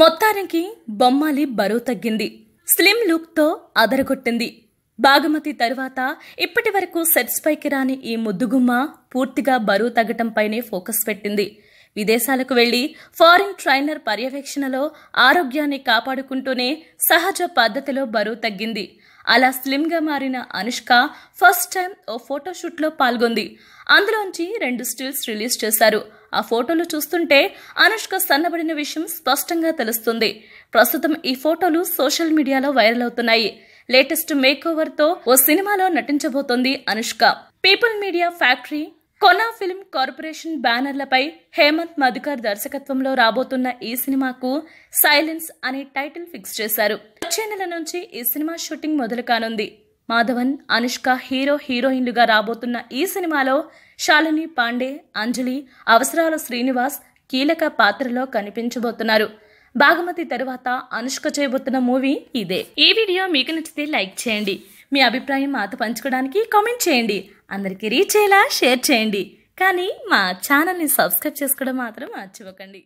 మొత్తానికి బొమ్మాలి బరువు తగ్గింది స్లిమ్ లుక్తో అదరగొట్టింది భాగమతి తరువాత ఇప్పటి వరకు సెట్స్ పైకి రాని ఈ ముద్దుగుమ్మ పూర్తిగా బరువు తగ్గటంపైనే ఫోకస్ పెట్టింది విదేశాలకు వెళ్లి ఫారిన్ ట్రైనర్ పర్యవేక్షణలో ఆరోగ్యాన్ని కాపాడుకుంటూనే సహజ పద్ధతిలో బరువు తగ్గింది అలా స్లిమ్గా మారిన అనుష్క ఫస్ట్ టైం ఓ ఫోటోషూట్లో పాల్గొంది అందులోంచి రెండు స్టిల్స్ రిలీజ్ చేశారు ఆ ఫోటోలు చూస్తుంటే అనుష్క సన్నబడిన విషయం స్పష్టంగా తెలుస్తుంది ప్రస్తుతం ఈ ఫోటోలు సోషల్ మీడియాలో వైరల్ అవుతున్నాయి లేటెస్ట్ మేక్ ఓవర్తో ఓ సినిమాలో నటించబోతోంది Anushka People Media Factory Kona Film Corporation బ్యానర్లపై హేమంత్ మధుకర్ దర్శకత్వంలో రాబోతున్న ఈ సినిమాకు సైలెన్స్ అనే టైటిల్ ఫిక్స్ చేశారు వచ్చే నెల నుంచి ఈ సినిమా షూటింగ్ మొదలు కానుంది మాధవన్ అనుష్క హీరో హీరోయిన్లుగా రాబోతున్న ఈ సినిమాలో శాలిని పాండే అంజలి అవసరాల శ్రీనివాస్ కీలక పాత్రలో కనిపించబోతున్నారు భాగమతి తరువాత అనుష్క చేయబోతున్న మూవీ ఇదే ఈ వీడియో మీకు నచ్చితే లైక్ చేయండి మీ అభిప్రాయం మాతో పంచుకోవడానికి కామెంట్ చేయండి అందరికీ రీచ్ అయ్యేలా షేర్ చేయండి కానీ మా ఛానల్ని సబ్స్క్రైబ్ చేసుకోవడం మాత్రం మర్చిపోకండి